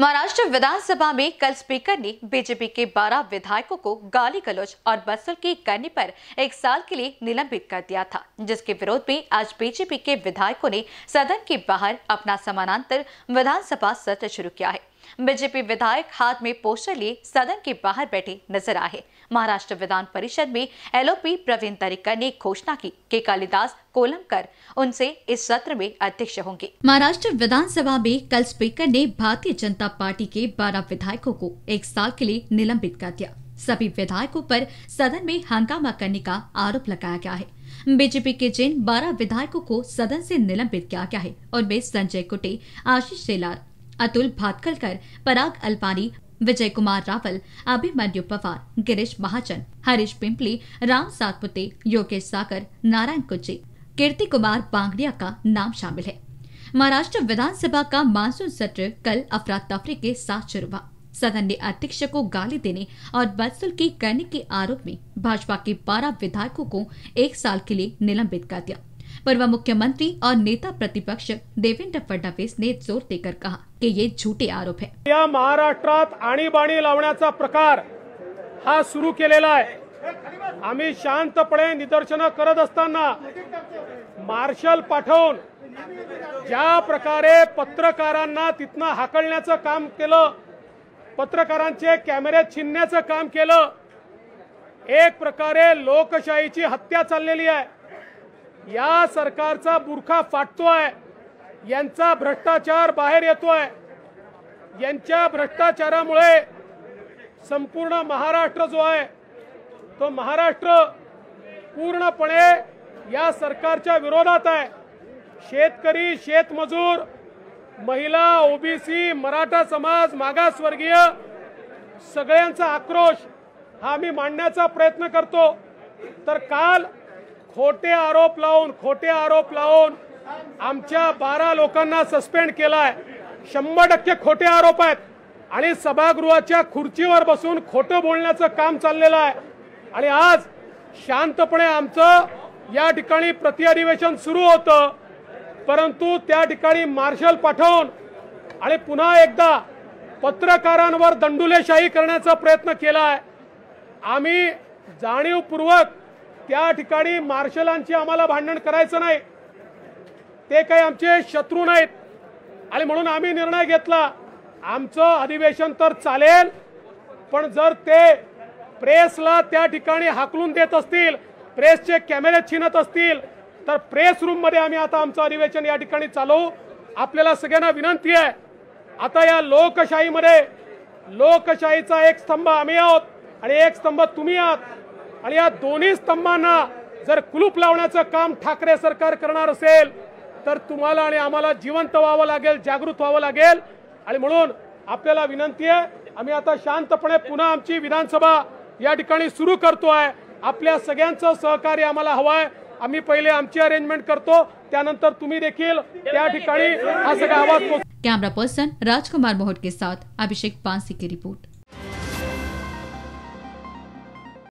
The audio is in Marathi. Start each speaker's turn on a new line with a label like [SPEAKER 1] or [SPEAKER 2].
[SPEAKER 1] महाराष्ट्र विधानसभा में कल स्पीकर ने बीजेपी के 12 विधायकों को गाली गलौज और बस्तर की करने पर एक साल के लिए निलंबित कर दिया था जिसके विरोध में आज बीजेपी के विधायकों ने सदन के बाहर अपना समानांतर विधानसभा सत्र शुरू किया है बीजेपी विधायक हाथ में पोस्टर लिए सदन के बाहर बैठे नजर आए महाराष्ट्र विधान परिषद में एलओपी प्रवीण तरिकर ने घोषणा की के कालिदास कोलमकर उनसे इस सत्र में अध्यक्ष होंगे महाराष्ट्र विधानसभा में कल स्पीकर ने भारतीय जनता पार्टी के बारह विधायकों को एक साल के लिए निलंबित कर दिया सभी विधायकों पर सदन में हंगामा करने का आरोप लगाया गया है बीजेपी के जिन बारह विधायकों को सदन से निलंबित किया गया है उनमें संजय कुटे आशीष शेलार अतुल भातखलकर पराग अल्पानी विजय कुमार रावल अभिमन्यु पवार गिरीश महाजन हरीश पिंपली राम सातपुते योगेश सागर नारायण कुज्जी कीर्ति कुमार बांगड़िया का नाम शामिल है महाराष्ट्र विधानसभा का मानसून सत्र कल अफरा तफरी के साथ शुरू हुआ सदन ने अध्यक्ष को गाली देने और बदसुल्की करने के आरोप में भाजपा के बारह विधायकों को एक साल के लिए निलंबित कर दिया पूर्व मुख्यमंत्री और नेता प्रतिपक्ष देवेंद्र फडणवीस ने जोर देकर कहा कि ये झूठे आरोप है
[SPEAKER 2] या महाराष्ट्रात आणीबाणी लावण्याचा प्रकार हा सुरू केलेला आहे आम्ही शांतपणे निदर्शन करत असताना मार्शल पाठवून ज्या प्रकारे पत्रकारांना तिथनं हाकलण्याचं काम केलं पत्रकारांचे कॅमेरे छिनण्याचं काम केलं एक प्रकारे लोकशाहीची हत्या चाललेली आहे या सरकारचा बुरखा फाटतोय यांचा भ्रष्टाचार बाहेर येतोय यांच्या भ्रष्टाचारामुळे संपूर्ण महाराष्ट्र जो आहे तो महाराष्ट्र पूर्णपणे या सरकारच्या विरोधात आहे शेतकरी शेतमजूर महिला ओबीसी मराठा समाज मागासवर्गीय सगळ्यांचा आक्रोश हा मी मांडण्याचा प्रयत्न करतो तर काल खोटे आरोप लावून खोटे आरोप लावून आमच्या बारा लोकांना सस्पेंड केलाय शंभर टक्के खोटे आरोप आहेत आणि सभागृहाच्या खुर्चीवर बसून खोटं बोलण्याचं काम चाललेलं आहे आणि आज शांतपणे आमचं या ठिकाणी प्रतिअधिवेशन सुरू होतं परंतु त्या ठिकाणी मार्शल पाठवून आणि पुन्हा एकदा पत्रकारांवर दंडुलेशाही करण्याचा प्रयत्न केला आहे आम्ही जाणीवपूर्वक त्या ठिकाणी मार्शलांची आम्हाला भांडण करायचं नाही ते काही आमचे शत्रू नाहीत आणि म्हणून आम्ही निर्णय घेतला आमचं अधिवेशन तर चालेल पण जर ते प्रेसला त्या ठिकाणी हाकलून देत असतील प्रेसचे कॅमेरे छिनत असतील तर प्रेस रूम मध्ये आम्ही आता आमचं अधिवेशन या ठिकाणी चालवू आपल्याला सगळ्यांना विनंती आहे आता या लोकशाहीमध्ये लोकशाहीचा एक स्तंभ आम्ही आहोत आणि एक स्तंभ तुम्ही आहात आणि या दोन्ही स्तंभांना जर कुलूप लावण्याचं काम ठाकरे सरकार करणार असेल तर तुम्हाला आणि आम्हाला जिवंत व्हावं लागेल जागृत व्हावं लागेल आणि म्हणून आपल्याला विनंती आहे आम्ही आता शांतपणे पुन्हा आमची विधानसभा या ठिकाणी सुरू करतो आहे आपल्या सगळ्यांचं सहकार्य आम्हाला हवं आहे आम्ही पहिले आमची अरेंजमेंट करतो त्यानंतर तुम्ही देखील त्या ठिकाणी हा सगळा आवाज
[SPEAKER 1] कॅमेरा पर्सन राजकुमार मोहट के साथ अभिषेक पांसी की रिपोर्ट